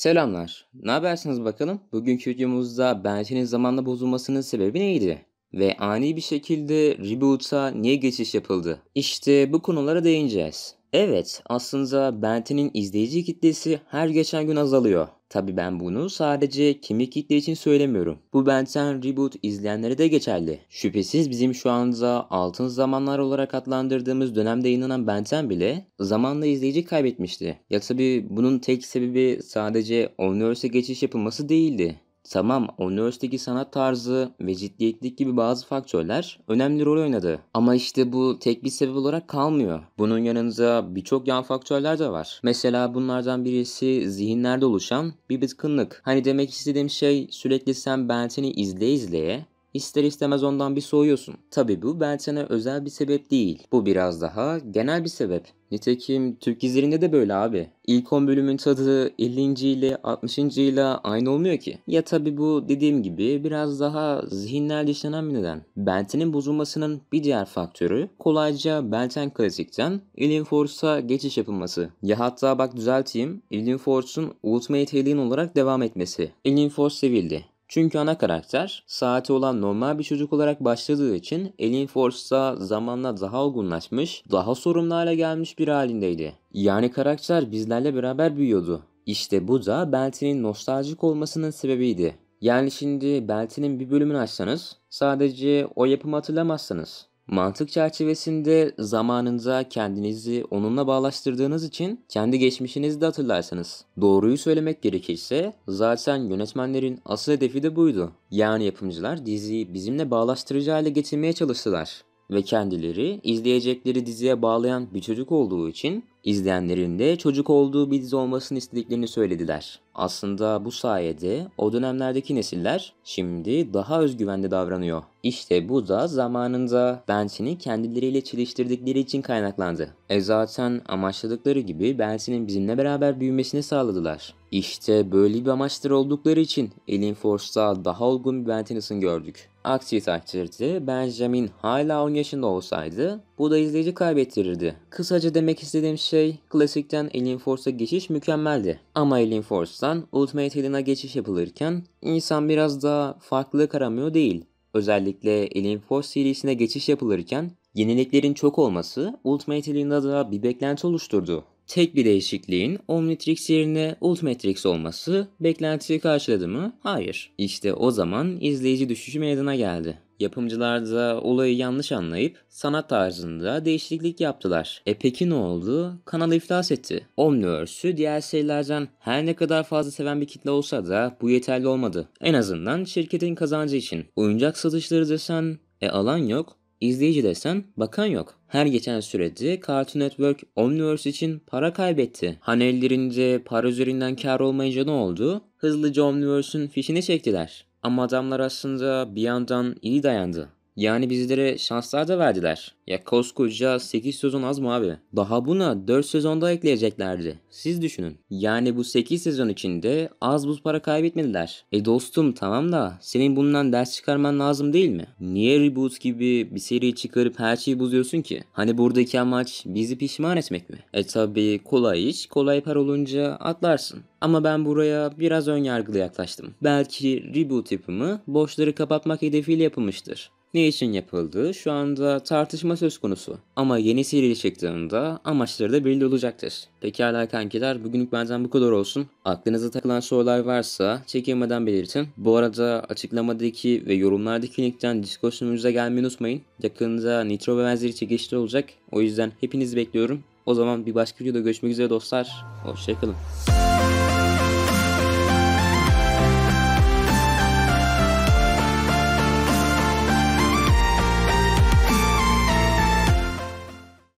Selamlar. Ne habersiniz bakalım? Bugünkü videomuzda Benten'in zamanla bozulmasının sebebi neydi? Ve ani bir şekilde reboot'a niye geçiş yapıldı? İşte bu konulara değineceğiz. Evet, aslında Benten'in izleyici kitlesi her geçen gün azalıyor. Tabi ben bunu sadece kemik kitle için söylemiyorum. Bu Benten Reboot izleyenlere de geçerli. Şüphesiz bizim şu anda altın zamanlar olarak adlandırdığımız dönemde yayınlanan Benten bile zamanla izleyici kaybetmişti. Ya tabi bunun tek sebebi sadece Omniverse'e geçiş yapılması değildi. Tamam o Nurse'deki sanat tarzı ve ciddiyetlik gibi bazı faktörler önemli rol oynadı. Ama işte bu tek bir sebep olarak kalmıyor. Bunun yanında birçok yan faktörler de var. Mesela bunlardan birisi zihinlerde oluşan bir bıtkınlık. Hani demek istediğim şey sürekli sen Benten'i izleye izleye İster istemez ondan bir soğuyorsun. Tabi bu Belçen'e özel bir sebep değil. Bu biraz daha genel bir sebep. Nitekim Türk dizilerinde de böyle abi. İlk 10 bölümün tadı 50. ile 60. ile aynı olmuyor ki. Ya tabi bu dediğim gibi biraz daha zihinler yaşanan bir neden. Benten'in bozulmasının bir diğer faktörü kolayca Benten klasikten Force'a geçiş yapılması. Ya hatta bak düzelteyim Force'un Ultimate Alien olarak devam etmesi. Force sevildi. Çünkü ana karakter saati olan normal bir çocuk olarak başladığı için Elin Force'da zamanla daha olgunlaşmış, daha sorumlu hale gelmiş bir halindeydi. Yani karakter bizlerle beraber büyüyordu. İşte bu da Beltin'in nostaljik olmasının sebebiydi. Yani şimdi Beltin'in bir bölümünü açsanız sadece o yapımı hatırlamazsınız. Mantık çerçevesinde zamanınıza kendinizi onunla bağlaştırdığınız için kendi geçmişinizi de hatırlarsınız. Doğruyu söylemek gerekirse zaten yönetmenlerin asıl hedefi de buydu. Yani yapımcılar diziyi bizimle bağlaştırıcı hale getirmeye çalıştılar ve kendileri izleyecekleri diziye bağlayan bir çocuk olduğu için izleyenlerin de çocuk olduğu bir dizi olmasını istediklerini söylediler. Aslında bu sayede o dönemlerdeki nesiller şimdi daha özgüvenli davranıyor. İşte bu da zamanında Benson'i kendileriyle çeliştirdikleri için kaynaklandı. E zaten amaçladıkları gibi Benson'in bizimle beraber büyümesini sağladılar. İşte böyle bir amaçları oldukları için Elin Force'da daha olgun bir Benton'ın gördük. Aksi takdirde Benjamin hala 10 yaşında olsaydı bu da izleyici kaybettirirdi. Kısaca demek istediğim şey klasikten Alien Force'a geçiş mükemmeldi. Ama Alien Force'dan Ultimate Alien'a geçiş yapılırken insan biraz daha farklı aramıyor değil. Özellikle Alien Force serisine geçiş yapılırken yeniliklerin çok olması Ultimate Alien'da da bir beklenti oluşturdu. Tek bir değişikliğin Omnitrix yerine Ultimatrix olması beklentiyi karşıladı mı? Hayır. İşte o zaman izleyici düşüşü meydana geldi. Yapımcılar da olayı yanlış anlayıp sanat tarzında değişiklik yaptılar. E peki ne oldu? Kanal iflas etti. Omniverse'ü diğer serilerden her ne kadar fazla seven bir kitle olsa da bu yeterli olmadı. En azından şirketin kazancı için. Oyuncak satışları desen e alan yok, izleyici desen bakan yok her geçen sürede Cartoon Network Omniverse için para kaybetti. Hani ellerinde para üzerinden kar olmayınca ne oldu? Hızlıca Omniverse'ün fişini çektiler. Ama adamlar aslında bir yandan iyi dayandı. Yani bizlere şanslar da verdiler. Ya koskoca 8 sezon az mı abi? Daha buna 4 sezonda ekleyeceklerdi. Siz düşünün. Yani bu 8 sezon içinde az buz para kaybetmediler. E dostum tamam da senin bundan ders çıkarman lazım değil mi? Niye reboot gibi bir seri çıkarıp her şeyi buzuyorsun ki? Hani buradaki amaç bizi pişman etmek mi? E tabi kolay iş kolay para olunca atlarsın. Ama ben buraya biraz ön yargılı yaklaştım. Belki reboot yapımı boşları kapatmak hedefiyle yapılmıştır ne için yapıldığı şu anda tartışma söz konusu. Ama yeni seri çıktığında amaçları da belli olacaktır. Pekala kankiler bugünlük benden bu kadar olsun. Aklınıza takılan sorular varsa çekinmeden belirtin. Bu arada açıklamadaki ve yorumlardaki linkten Discord gelmeyi unutmayın. Yakında Nitro ve benzeri çekişler olacak. O yüzden hepinizi bekliyorum. O zaman bir başka videoda görüşmek üzere dostlar. Hoşçakalın.